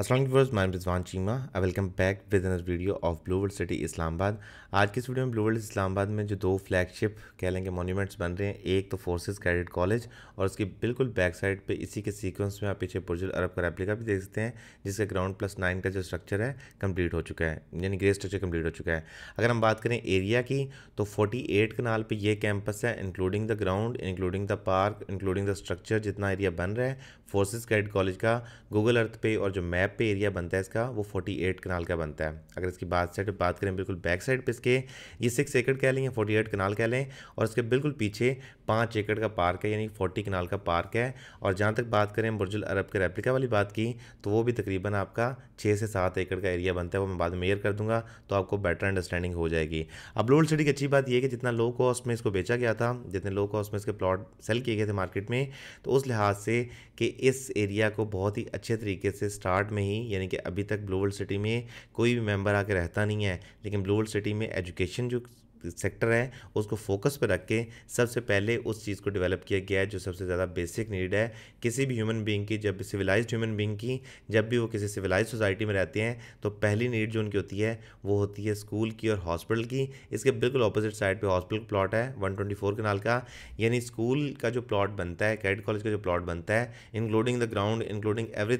असलम वर्स मैं Rizwan Cheema I welcome back with another video of blue world city Islamabad आज की इस वीडियो में ब्लू वर्ल्ड इस्लामाबाद में जो दो फ्लैगशिप कह लेंगे मोन्यूमेंट्स बन रहे हैं एक तो फोर्सेस कैडेट कॉलेज और उसकी बिल्कुल बैक साइड पे इसी के सीक्वेंस में आप पीछे बुर्जुल अरब का रेप्लिका भी देख सकते हैं जिसका ग्राउंड प्लस नाइन का जो स्ट्रक्चर है कम्प्लीट हो चुका है यानी ग्रे स्ट्रक्चर कम्प्लीट हो चुका है अगर हम बात करें एरिया की तो फोर्टी एट कनाल पर यह कैंपस है including the ground including the park including the structure जितना एरिया बन रहा है फोर्सेज कैडेट कॉलेज का गूगल अर्थ पे और जो मैप लैब पे एरिया बनता है इसका वो 48 कनाल का बनता है अगर इसकी बात साइड बात करें बिल्कुल बैक साइड पे इसके ये सिक्स एकड़ कह लें या फोर्टी एट कनाल कह लें और इसके बिल्कुल पीछे पाँच एकड़ का पार्क है यानी फोर्टी कनाल का पार्क है और जहाँ तक बात करें बुरजुल अरब के रेप्लिका वाली बात की तो वो भी तकरीबन आपका छः से सात एकड़ का एरिया बनता है वो मैं बाद में मेयर कर दूँगा तो आपको बेटर अंडरस्टैंडिंग हो जाएगी अब लोल सिटी की अच्छी बात यह है कि जितना लो कॉस्ट में इसको बेचा गया था जितने लो कॉस्ट में इसके प्लॉट सेल किए गए थे मार्केट में तो उस लिहाज से कि इस एरिया को बहुत ही अच्छे तरीके से स्टार्ट स्टार्ट में ही यानी कि अभी तक ग्लोबल सिटी में कोई भी मेंबर आके रहता नहीं है लेकिन ग्लोबल सिटी में एजुकेशन जो सेक्टर है उसको फोकस पर रख के सबसे पहले उस चीज़ को डेवलप किया गया है जो सबसे ज़्यादा बेसिक नीड है किसी भी ह्यूमन बींग की जब सिविलाइज ह्यूमन बींग की जब भी वो किसी सिविलाइज सोसाइटी में रहते हैं तो पहली नीड जो उनकी होती है वो होती है स्कूल की और हॉस्पिटल की इसके बिल्कुल अपोजिट साइड पर हॉस्पिटल प्लॉट है वन ट्वेंटी फोर का यानी स्कूल का जो प्लॉट बनता है कैडेट कॉलेज का जो प्लॉट बनता है including the ground including every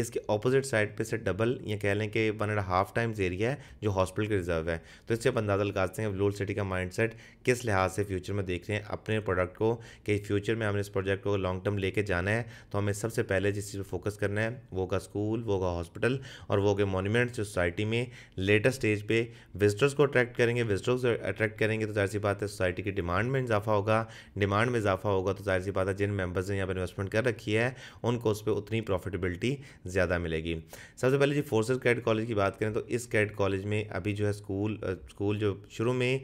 इसके अपोजिट साइड पर से डबल या कह लें कि one and half times area है जो हॉस्पिटल के रिजर्व है तो इससे आप अंदाज़ा लगा सकते हैं सिटी का माइंडसेट किस लिहाज से फ्यूचर में देख रहे हैं अपने प्रोडक्ट को कि फ्यूचर में हमें इस प्रोजेक्ट को लॉन्ग टर्म लेके जाना है तो हमें सबसे पहले जिस चीज़ पर फोकस करना है वो का स्कूल वो का हॉस्पिटल और वो के मोन्यूमेंट्स सोसाइटी में लेटेस्ट स्टेज पे विजिटर्स को अट्रैक्ट करेंगे विजिटर्स को अट्रैक्ट करेंगे तो जाहिर सी बात है सोसाइटी की डिमांड में इजाफा होगा डिमांड में इजाफा होगा तो जाहिर सी बात है जिन मेम्बर्स ने यहाँ पर इन्वेस्टमेंट कर रखी है उनको उस पर उतनी प्रॉफिटेबिलिटी ज़्यादा मिलेगी सबसे पहले जी फोर्सेज कैड कॉलेज की बात करें तो इस कैड कॉलेज में अभी जो है स्कूल स्कूल जो शुरू में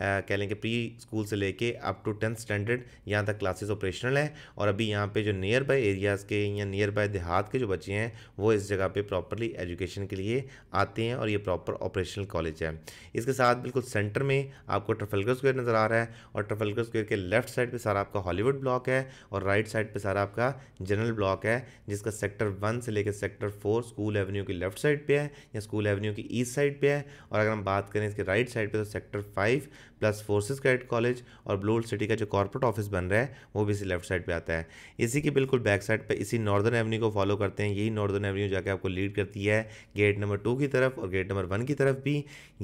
कह लेंगे प्री स्कूल से लेके अप टू टेंथ स्टैंडर्ड यहाँ तक क्लासेस ऑपरेशनल हैं और अभी यहाँ पे जो नियर बाय एरियाज़ के या नियर बाय देहात के जो बच्चे हैं वो इस जगह पे प्रॉपरली एजुकेशन के लिए आते हैं और ये प्रॉपर ऑपरेशनल कॉलेज है इसके साथ बिल्कुल सेंटर में आपको ट्रफलगर स्क्वेयर नज़र आ रहा है और ट्रफलगर स्क्वेयर के लेफ्ट साइड पर सारा आपका हॉलीवुड ब्लॉक है और राइट साइड पर सारा आपका जनरल ब्लॉक है जिसका सेक्टर वन से लेकर सेक्टर फोर स्कूल एवेन्यू की लेफ्ट साइड पर है या स्कूल एवेन्यू की ईस्ट साइड पर है और अगर हम बात करें इसके राइट साइड पर तो sector five plus forces cadet college और ब्लू सिटी का जो कॉर्पोरेट ऑफिस बन रहा है वो भी इसी लेफ्ट साइड पे आता है इसी के बिल्कुल बैक साइड पे इसी नॉर्दर्न एवेन्यू को फॉलो करते हैं यही नॉर्दर्न एवेन्यू जाके आपको लीड करती है गेट नंबर टू की तरफ और गेट नंबर वन की तरफ भी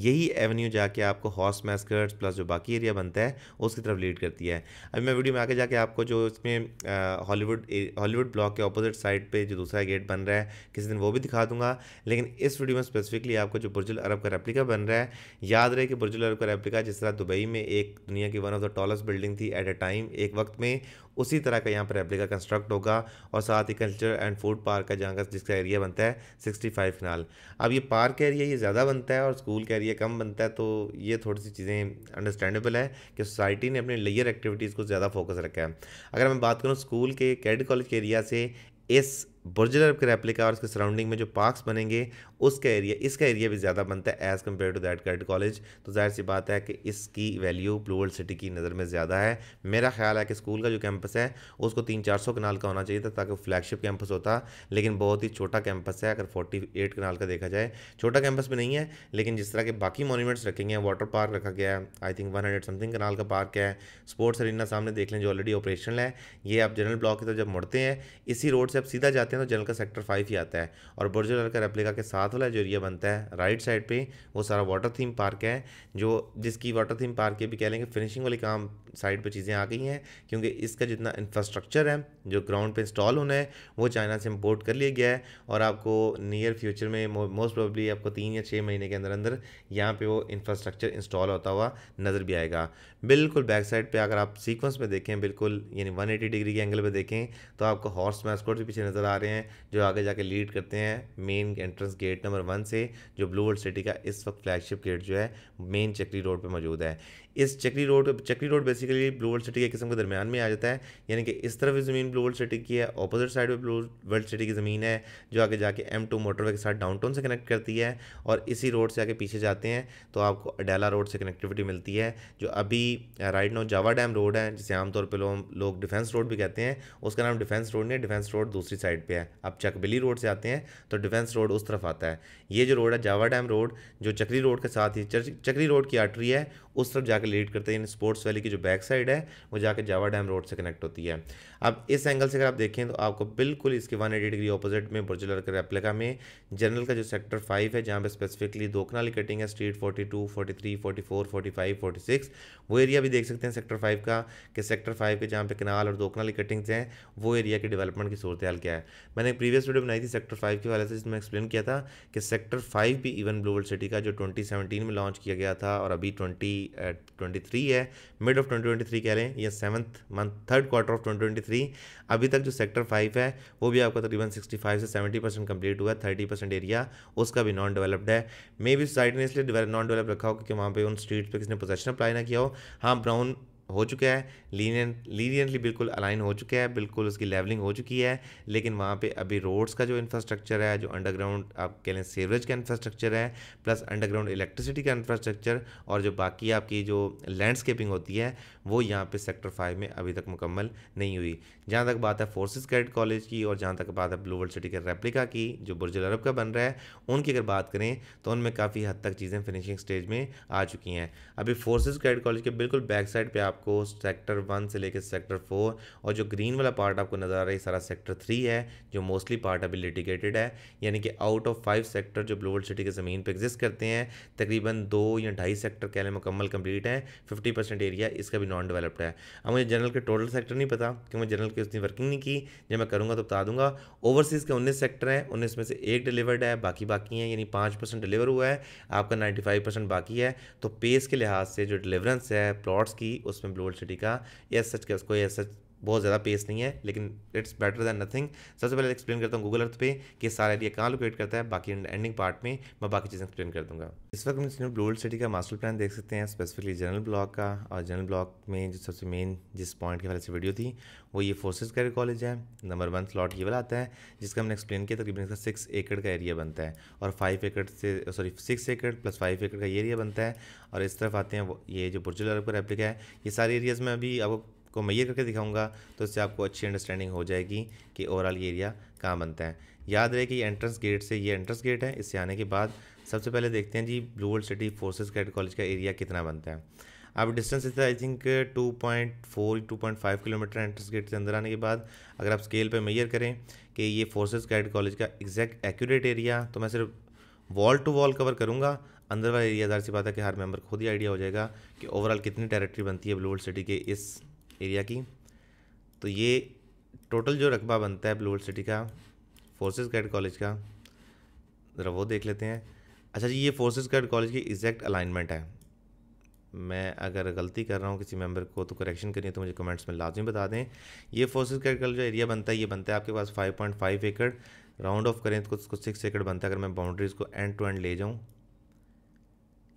यही एवेन्यू जाके आपको हॉर्स मैस्कर्ट्स प्लस जो बाकी एरिया बनता है उसकी तरफ लीड करती है अभी मैं वीडियो में आगे जाके आपको जो इसमें हॉलीवुड हॉलीवुड ब्लॉक के अपोजिट साइड पर जो दूसरा गेट बन रहा है किसी दिन वो भी दिखा दूंगा लेकिन इस वीडियो में स्पेसिफिकली आपको जो बुर्जुल अरब का रेप्लिका बन रहा है याद रहे कि बुर्जुल अरब का रेप्लिका जिस तरह दुबई में एक दुनिया की one of the tallest building थी एट ए टाइम एक वक्त में उसी तरह का यहाँ पर रेप्लिका कंस्ट्रक्ट होगा और साथ ही कल्चर एंड फूड पार्क का जहाँ का जिसका एरिया बनता है सिक्सटी फाइव फिनाल अब ये पार्क एरिया ये ज़्यादा बनता है और स्कूल का एरिया कम बनता है तो ये थोड़ी सी चीज़ें अंडरस्टैंडेबल है कि सोसाइटी ने अपने लेयर एक्टिविटीज़ को ज़्यादा फोकस रखा है अगर मैं बात करूँ स्कूल के कैडेट कॉलेज के एरिया से इस बुर्ज के रेप्लिका और उसके सराउंडिंग में जो पार्क्स बनेंगे उसका एरिया इसका एरिया भी ज़्यादा बनता है as compare to that cadet college तो जाहिर सी बात है कि इसकी वैल्यू वर्ल्ड सिटी की नज़र में ज़्यादा है मेरा ख्याल है कि स्कूल का जो कैंपस है उसको तीन चार सौ कनाल का होना चाहिए था ताकि फ्लैगशिप कैंपस होता लेकिन बहुत ही छोटा कैंपस है अगर फोर्टी एट कनाल का देखा जाए छोटा कैंपस भी नहीं है लेकिन जिस तरह के बाकी मोनूमेंट्स रखे गए हैं वाटर पार्क रखा गया है I think one hundred something kanal का पार्क है स्पोर्ट्स अरिना सामने देख लें जो ऑलरेडी ऑपरेशनल है ये आप जनरल ब्लॉक की तरफ जब मुड़ते हैं इसी रोड से आप सीधा जाते करते हैं तो जनरल का सेक्टर फाइव ही आता है और बुर्जल का रेप्लिका के साथ वाला जो एरिया बनता है राइट साइड पर वो सारा वाटर थीम पार्क है जो जिसकी वाटर थीम पार्क के भी कह लेंगे फिनिशिंग वाले काम साइड पर चीज़ें आ गई हैं क्योंकि इसका जितना इंफ्रास्ट्रक्चर है जो ग्राउंड पे इंस्टॉल होना है वो चाइना से इम्पोर्ट कर लिया गया है और आपको नियर फ्यूचर में मोस्ट प्रोबली आपको तीन या छः महीने के अंदर अंदर यहाँ पर वो इंफ्रास्ट्रक्चर इंस्टॉल होता हुआ नज़र भी आएगा बिल्कुल बैक साइड पर अगर आप सीक्वेंस में देखें बिल्कुल यानी एटी डिग्री के एंगल पर देखें तो आपको हॉर्स मैस्कोट भी पीछे नज़र आ रहे हैं जो आगे जाके लीड करते हैं main entrance gate number one से जो ब्लू वर्ल्ड सिटी का इस वक्त फ्लैगशिप गेट जो है मेन चक्री रोड पर मौजूद है इस Chakri road Chakri road basically blue world city के किस्म के दरमियान में आ जाता है यानी कि इस तरफ भी ज़मीन ब्लू वर्ल्ड सिटी की है अपोजिट साइड पे ब्लू वर्ल्ड सिटी की ज़मीन है जो आगे जाके एम टू मोटरवे के साथ डाउनटाउन से कनेक्ट करती है और इसी रोड से आगे पीछे जाते हैं तो आपको अडेला रोड से कनेक्टिविटी मिलती है जो अभी right now Jawa dam road है जिसे आमतौर पर लोग लो डिफेंस रोड भी कहते हैं उसका नाम डिफेंस रोड नहीं है डिफेंस रोड दूसरी साइड पर है आप चकबिली रोड से आते हैं तो डिफेंस रोड उस तरफ आता है ये जो रोड है जावा डैम रोड जो चक्री रोड के साथ ही चक्री रोड की आर्टरी है उस तरफ जाकर जाकर लीड करते हैं स्पोर्ट्स वैली की जो बैक साइड है वो जाकर जावा डैम रोड से कनेक्ट होती है अब इस एंगल से अगर आप देखें तो आपको बिल्कुल इसके 180 डिग्री ऑपोजिट में बुर्जलर का रेप्लिका में जनरल का जो सेक्टर फाइव है जहाँ पर स्पेसिफिकली दो कनाल कटिंग है street forty two forty three forty four forty five forty six वो एरिया भी देख सकते हैं सेक्टर फाइव का कि सेक्टर फाइव के जहाँ पे कनाल और दो कनाल कटिंग्स हैं वो एरिया की डेवलपमेंट की सूरत हाल क्या है मैंने एक प्रीवियस वीडियो बनाई थी सेक्टर फाइव के वाले से जिसमें एक्सप्लेन किया था कि सेक्टर फाइव भी इवन ब्लू वर्ल्ड सिटी का जो ट्वेंटी में लॉन्च किया गया था और अभी ट्वेंटी 2023 है मिड ऑफ 2023 कह रहे हैं या seventh month third quarter of 2023 अभी तक जो सेक्टर फाइव है वो भी आपका तकरीबन 65 से 70 परसेंट कम्प्लीट हुआ है थर्टी परसेंट एरिया उसका भी नॉन डेवलप्ड है मे भी सोसाइटी ने इसलिए नॉन डेवलप रखा हो क्योंकि वहाँ पर उन स्ट्रीट पर किसी ने पोजेशन अप्लाई ना किया हो हाँ ब्राउन हो चुका है लीनियन लीनियनली बिल्कुल अलाइन हो चुका है बिल्कुल उसकी लेवलिंग हो चुकी है लेकिन वहाँ पे अभी रोड्स का जो इंफ्रास्ट्रक्चर है जो अंडरग्राउंड आप कह लें सीवरेज का इंफ्रास्ट्रक्चर है प्लस अंडरग्राउंड इलेक्ट्रिसिटी का इंफ्रास्ट्रक्चर और जो बाकी आपकी जो लैंडस्केपिंग होती है वो यहाँ पे सेक्टर फाइव में अभी तक मुकम्मल नहीं हुई जहाँ तक बात है फोर्सेस कैडेट कॉलेज की और जहाँ तक बात है ब्लू वर्ल्ड सिटी के रेप्लिका की जो बुर्ज अरब का बन रहा है उनकी अगर बात करें तो उनमें काफ़ी हद तक चीज़ें फिनिशिंग स्टेज में आ चुकी हैं अभी फोर्सेज कैडेट कॉलेज के बिल्कुल बैक साइड पर आपको सेक्टर वन से लेकर सेक्टर फोर और जो ग्रीन वाला पार्ट आपको नज़र आ रहा है सारा सेक्टर थ्री है जो मोस्टली पार्ट अभी लिटिगेटेड है यानी कि आउट ऑफ फाइव सेक्टर जो ब्लू वर्ल्ड सिटी के ज़मीन पर एग्जिस्ट करते हैं तकरीबन दो या ढाई सेक्टर कहले मुकम्मल कम्प्लीट है फिफ्टी परसेंट एरिया इसका भी नॉन डेवलप्ड है अब मुझे जनरल के टोटल सेक्टर नहीं पता कि मैं जनरल की उसने वर्किंग नहीं की जब मैं करूँगा तो बता दूंगा ओवरसीज़ के उन्नीस सेक्टर हैं उन्नीस में से एक डिलीवर्ड है बाकी बाकी हैं यानी पाँच परसेंट डिलीवर हुआ है आपका नाइन्टी फाइव परसेंट बाकी है तो पेस के लिहाज से जो डिलीवरेंस है प्लॉट्स की उसमें ब्लोड सिटी का या सच का उसको या सच बहुत ज़्यादा पेस नहीं है लेकिन इट्स बेटर दैन नथिंग सबसे पहले एक्सप्लेन करता हूँ गूगल अर्थ पे कि सारा एरिया कहाँ लोकेट करता है बाकी एंडिंग पार्ट में मैं बाकी चीज़ें एक्सप्लेन कर दूँगा इस वक्त हम इसमें ब्लूल सिटी का मास्टर प्लान देख सकते हैं स्पेसिफिकली जनरल ब्लॉक का और जनरल ब्लॉक में जो सबसे मेन जिस पॉइंट के वाले से वीडियो थी वो ये फोर्सेज का कॉलेज है नंबर वन स्लॉट ये वाला आता है जिसका हमने एक्सप्लेन किया तकरीबन इसका सिक्स एकड़ का एरिया बनता है और फाइव एकड़ से सॉरी सिक्स एकड़ प्लस फाइव एकड़ का एरिया बनता है और इस तरफ आते हैं ये जो बुर्जुल अरब का रेप्लिका है ये सारे एरियाज़ में अभी आपको को मैयर करके दिखाऊंगा तो इससे आपको अच्छी अंडरस्टैंडिंग हो जाएगी कि ओवरऑल ये एरिया कहाँ बनता है याद रहे कि एंट्रेंस गेट से ये एंट्रेंस गेट है इससे आने के बाद सबसे पहले देखते हैं जी blue world city forces cadet college का एरिया कितना बनता है अब डिस्टेंस इसका I think 2.4 2.5 kilometre entrance gate से अंदर आने के बाद अगर आप स्केल पे मैयर करें कि ये फोर्सेस गाइड कॉलेज का एग्जैक्ट एक्यूरेट एरिया तो मैं सिर्फ वॉल टू वॉल कवर करूँगा अंदर वाला एरिया जाहिर सी बात है कि हर मेंबर खुद ही आइडिया हो जाएगा कि ओवरऑल कितनी टेरिटरी बनती है वर्ल्ड सिटी के इस एरिया की तो ये टोटल जो रकबा बनता है ब्लू सिटी का फोर्सेस गाइड कॉलेज का ज़रा वो देख लेते हैं अच्छा जी ये फोर्सेस गाइड कॉलेज की एग्जैक्ट अलाइनमेंट है मैं अगर गलती कर रहा हूँ किसी मेंबर को तो करेक्शन करिए तो मुझे कमेंट्स में लाजमी बता दें ये फोर्सेस गाइड कॉलेज एरिया बनता है ये बनता है आपके पास फाइव एकड़ राउंड ऑफ करें तो कुछ कुछ सिक्स एकड़ बनता है अगर मैं बाउंड्रीज़ को एंड टू एंड ले जाऊँ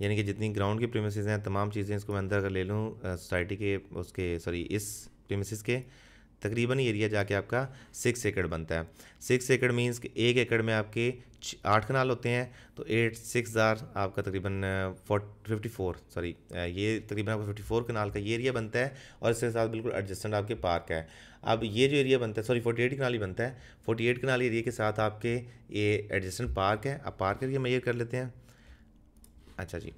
यानी कि जितनी ग्राउंड की प्रेमिस हैं तमाम चीज़ें इसको मैं अंदर अगर ले लूँ सोसाइटी के उसके सॉरी इस प्रेमिस के तकरीबन एरिया जाके आपका सिक्स एकड़ बनता है सिक्स एकड़ मीन्स कि एक एकड़ में आपके आठ कनाल होते हैं तो एट सिक्स हज़ार आपका तकरीबन फिफ्टी फोर सॉरी ये तकरीबन आपका फिफ्टी फोर कनाल का ये एरिया बनता है और इसके साथ बिल्कुल एडजस्टेंट आपके पार्क है अब ये जो एरिया बनता है सॉरी फोर्टी एट कनाल ही बनता है फोर्टी एट कनाल एरिया के साथ आपके ये एडजस्टेंट पार्क है अब पार्क एरिया मेयर कर लेते हैं अच्छा जी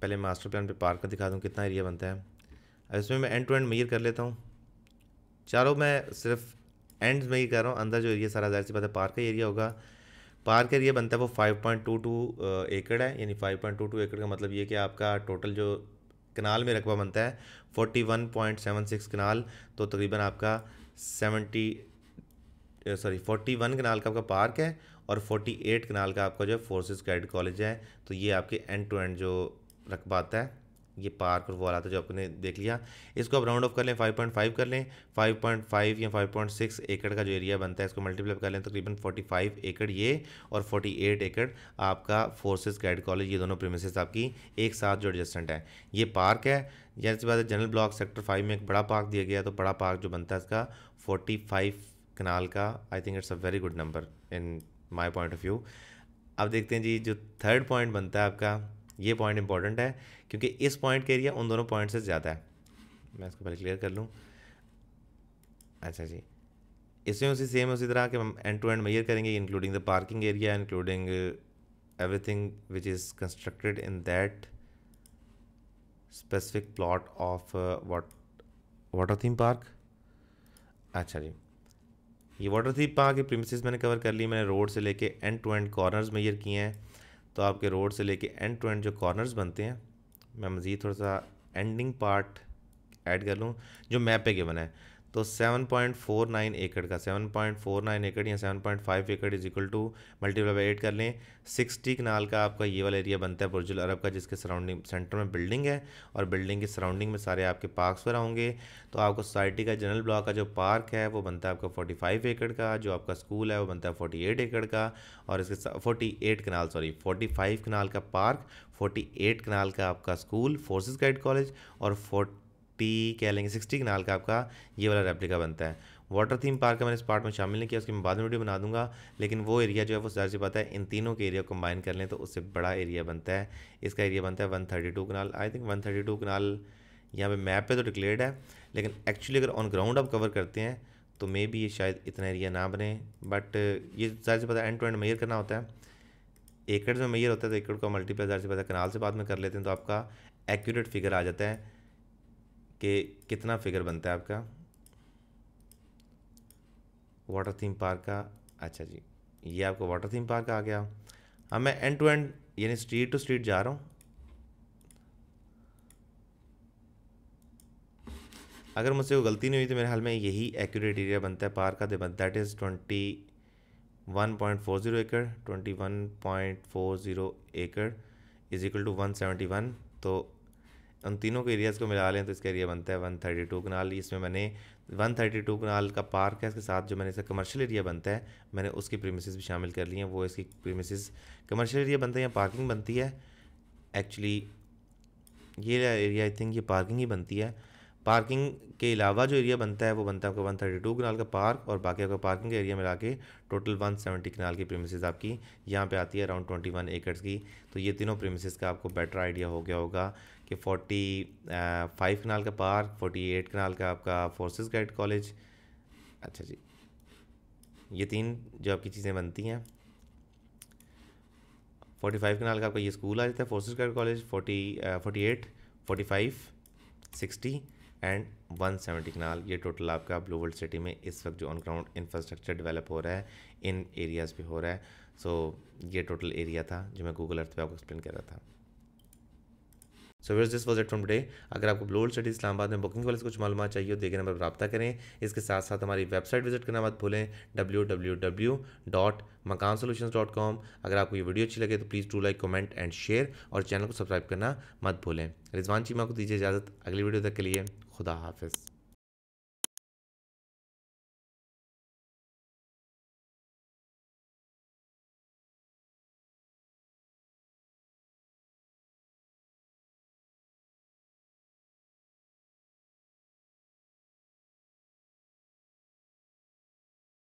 पहले मास्टर प्लान पे पार्क का दिखा दूँ कितना एरिया बनता है अब इसमें मैं एंड टू एंड मेयर कर लेता हूँ चारों मैं सिर्फ एंड में ही कर रहा हूँ अंदर जो एरिया सारा जाहिर सी बात है पार्क का एरिया होगा पार्क का एरिया बनता है वो 5.22 एकड़ है यानी 5.22 एकड़ का मतलब ये कि आपका टोटल जो कनाल में रकबा बनता है 41.76 कनाल तो तकरीबन आपका seventy sorry forty one kanal का आपका पार्क है और फोर्टी एट कनाल का आपका जो है फोर्सेज गाइड कॉलेज है तो ये आपके एंड टू एंड जो रकबात है ये पार्क और वो रहा था तो जो आपने देख लिया इसको आप राउंड ऑफ कर लें 5.5 कर लें 5.5 या 5.6 एकड़ का जो एरिया बनता है इसको मल्टीप्लाई कर लें तकरीबन तो 45 एकड़ ये और 48 एकड़ आपका फोर्सेज गाइड कॉलेज ये दोनों प्रीमिसेस आपकी एक साथ जो एडजस्टेंट है ये पार्क है या बात है जनरल ब्लॉक सेक्टर फाइव में एक बड़ा पार्क दिया गया तो बड़ा पार्क जो बनता है इसका फोर्टी फाइव कनाल का I think it's a very good number in my point of view अब देखते हैं जी जो थर्ड पॉइंट बनता है आपका ये पॉइंट इंपॉर्टेंट है क्योंकि इस पॉइंट के एरिया उन दोनों पॉइंट से ज़्यादा है मैं इसको पहले क्लियर कर लूँ अच्छा जी इसमें उसी सेम उसी तरह के हम एंड टू एंड मैयर करेंगे including the parking area including everything which is constructed in that specific plot of what water theme park अच्छा जी ये वाटर थीप पार्क के प्रीमिसेस मैंने कवर कर ली मैंने रोड से लेके end to end corners measure किए हैं तो आपके रोड से लेके एंड टू एंड जो कॉर्नर्स बनते हैं मैं मज़ीद थोड़ा सा एंडिंग पार्ट ऐड कर लूँ जो मैप पे गिवन है तो 7.49 एकड़ का 7.49 एकड़ या 7.5 एकड़ is equal to multiply by eight कर लें 60 कनाल का आपका ये वाला एरिया बनता है बुर्जुल अरब का जिसके सराउंडिंग सेंटर में बिल्डिंग है और बिल्डिंग के सराउंडिंग में सारे आपके पार्क्स वगैरह होंगे तो आपको सोसाइटी का जनरल ब्लॉक का जो पार्क है वो बनता है आपका फोर्टी एकड़ का जो आपका स्कूल है वो बनता है फोर्टी एकड़ का और इसके forty eight kanal sorry forty kanal का पार्क फोर्टी कनाल का आपका स्कूल फोर्सेज गाइड कॉलेज और पी कह लेंगे सिक्सटी कनाल का आपका ये वाला रेप्लिका बनता है वाटर थीम पार्क का मैंने इस पार्ट में शामिल नहीं किया उसकी मैं बाद में वीडियो बना दूंगा लेकिन वो एरिया जो है वो जाहिर सी बात है इन तीनों के एरिया कंबाइन कर लें तो उससे बड़ा एरिया बनता है इसका एरिया बनता है one thirty two kanal I think one thirty two kanal यहाँ पे मैप पे तो डिक्लेयर्ड है लेकिन एक्चुअली अगर ऑन ग्राउंड आप कवर करते हैं तो मे भी ये शायद इतना एरिया ना बने बट ये जाहिर सी बात है एंड टू एंड मेयर करना होता है एकड़ में मेयर होता है तो एकड़ का मल्टीप्लाई जाहिर सी बात है कनाल से बाद में कर लेते हैं तो आपका एक्यूरेट फिगर आ जाता है कि कितना फिगर बनता है आपका वाटर थीम पार्क का अच्छा जी ये आपका वाटर थीम पार्क आ गया अब मैं एंड टू एंड यानी स्ट्रीट टू स्ट्रीट जा रहा हूँ अगर मुझसे कोई गलती नहीं हुई तो मेरे हाल में यही एक्यूरेट एरिया बनता है पार्क का that is twenty one point four zero एकड़ twenty one point four zero एकड़ is equal to one seventy one तो અંતેનો કેરિયાસકો મેલા લે તો اس کا ایریا બનતા હે 132 કનલી इसमें मैंने 132 કનલ કા પાર્ક હે اس کے ساتھ જો મેને સર કમર્શિયલ એરિયા બનતા હે મેને ઉસકી પ્રીમિસિસ ભી શામિલ કર લી હે વો اسકી પ્રીમિસિસ કમર્શિયલ એરિયા બનતા હે કે પાર્કિંગ બનતી હે એક્ચ્યુઅલી યે લે એરિયા આઈ થિંક યે પાર્કિંગ હી બનતી હે પાર્કિંગ કે ઇલાવા જો એરિયા બનતા હે વો બનતા હે આપકો 132 કનલ કા પાર્ક ઓર બાકી કા પાર્કિંગ એરિયા મેલા કે ટોટલ 170 કનલ કે પ્રીમિસિસ આપકી યહાં પે આતી હે અરાઉન્ડ 21 એકર કી તો યે તીનો પ્રીમિસિસ કા આપકો બેટર આઈડિયા હો ગયા હોગા कि 45 कनाल का पार्क 48 कनाल का आपका फोर्सेस गाइड कॉलेज अच्छा जी ये तीन जो आपकी चीज़ें बनती हैं 45 कनाल का आपका ये स्कूल आ जाता है फोर्सेस गाइड कॉलेज 40 48 45 60 एंड 170 कनाल ये टोटल आपका ब्लू वर्ल्ड सिटी में इस वक्त जो ऑन ग्राउंड इंफ्रास्ट्रक्चर डेवलप हो रहा है इन एरियाज़ पर हो रहा है सो so, ये टोटल एरिया था जो मैं गूगल अर्थ पर आपको एक्सप्लेन कर रहा था so was this was it from the अगर आपको ब्लोल्ड स्टडी इस्लाबाद में बुकिंग वाले से कुछ मालूम चाहिए तो देखे नंबर पर रब्ता करें इसके साथ साथ हमारी वेबसाइट विजिट करना मत भूलें डब्ल्यू डब्ल्यू डब्ल्यू डॉट मकान सोल्यूशन डॉट कॉम अगर आपको ये वीडियो अच्छी लगे तो please to like comment and share और चैनल को सब्सक्राइब करना मत भूलें रिजवान चीमा को दीजिए इजाज़त अगली वीडियो तक के लिए खुदा हाफिज़